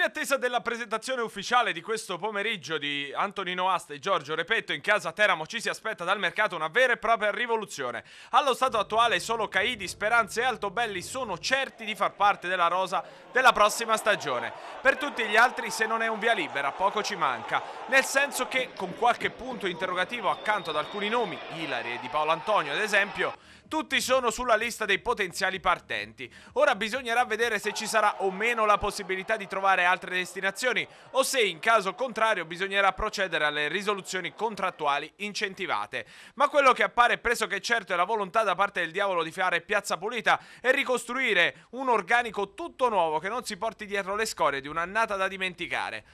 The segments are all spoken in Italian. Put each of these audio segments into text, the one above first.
in attesa della presentazione ufficiale di questo pomeriggio di Antonino Asta e Giorgio Repetto in casa Teramo ci si aspetta dal mercato una vera e propria rivoluzione. Allo stato attuale solo Caidi, Speranza e Altobelli sono certi di far parte della rosa della prossima stagione. Per tutti gli altri se non è un via libera poco ci manca, nel senso che con qualche punto interrogativo accanto ad alcuni nomi, Ilari e di Paolo Antonio ad esempio, tutti sono sulla lista dei potenziali partenti. Ora bisognerà vedere se ci sarà o meno la possibilità di trovare altre destinazioni o se in caso contrario bisognerà procedere alle risoluzioni contrattuali incentivate. Ma quello che appare pressoché certo è la volontà da parte del diavolo di fare piazza pulita e ricostruire un organico tutto nuovo che non si porti dietro le scorie di un'annata da dimenticare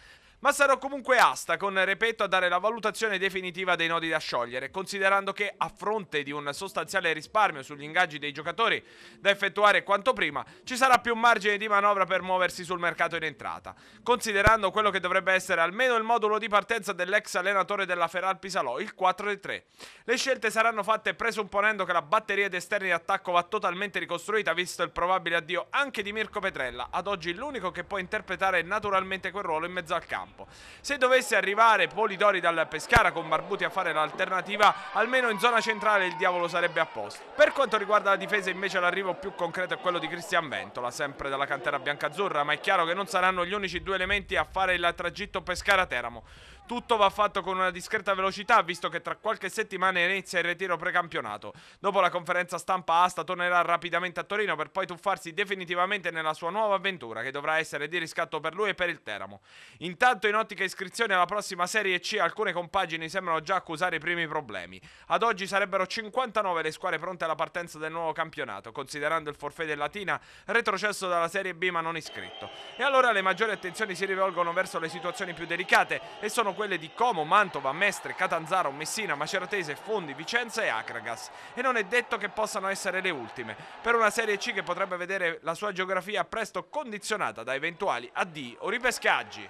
ma sarò comunque asta con Repetto a dare la valutazione definitiva dei nodi da sciogliere, considerando che a fronte di un sostanziale risparmio sugli ingaggi dei giocatori da effettuare quanto prima, ci sarà più margine di manovra per muoversi sul mercato in entrata, considerando quello che dovrebbe essere almeno il modulo di partenza dell'ex allenatore della Feral Pisalò, il 4-3. Le scelte saranno fatte presupponendo che la batteria di esterni di attacco va totalmente ricostruita, visto il probabile addio anche di Mirko Petrella, ad oggi l'unico che può interpretare naturalmente quel ruolo in mezzo al campo campo. Se dovesse arrivare Polidori dal Pescara con Barbuti a fare l'alternativa, almeno in zona centrale il diavolo sarebbe a posto. Per quanto riguarda la difesa invece l'arrivo più concreto è quello di Cristian Ventola, sempre dalla cantera biancazzurra, ma è chiaro che non saranno gli unici due elementi a fare il tragitto Pescara-Teramo. Tutto va fatto con una discreta velocità, visto che tra qualche settimana inizia il ritiro precampionato. Dopo la conferenza stampa Asta tornerà rapidamente a Torino per poi tuffarsi definitivamente nella sua nuova avventura, che dovrà essere di riscatto per lui e per il Teramo. Intanto in ottica iscrizione alla prossima Serie C alcune compagini sembrano già accusare i primi problemi. Ad oggi sarebbero 59 le squadre pronte alla partenza del nuovo campionato, considerando il forfè del Latina retrocesso dalla Serie B ma non iscritto. E allora le maggiori attenzioni si rivolgono verso le situazioni più delicate e sono quelle di Como, Mantova, Mestre, Catanzaro, Messina, Maceratese, Fondi, Vicenza e Acragas e non è detto che possano essere le ultime, per una Serie C che potrebbe vedere la sua geografia presto condizionata da eventuali addii o ripescaggi.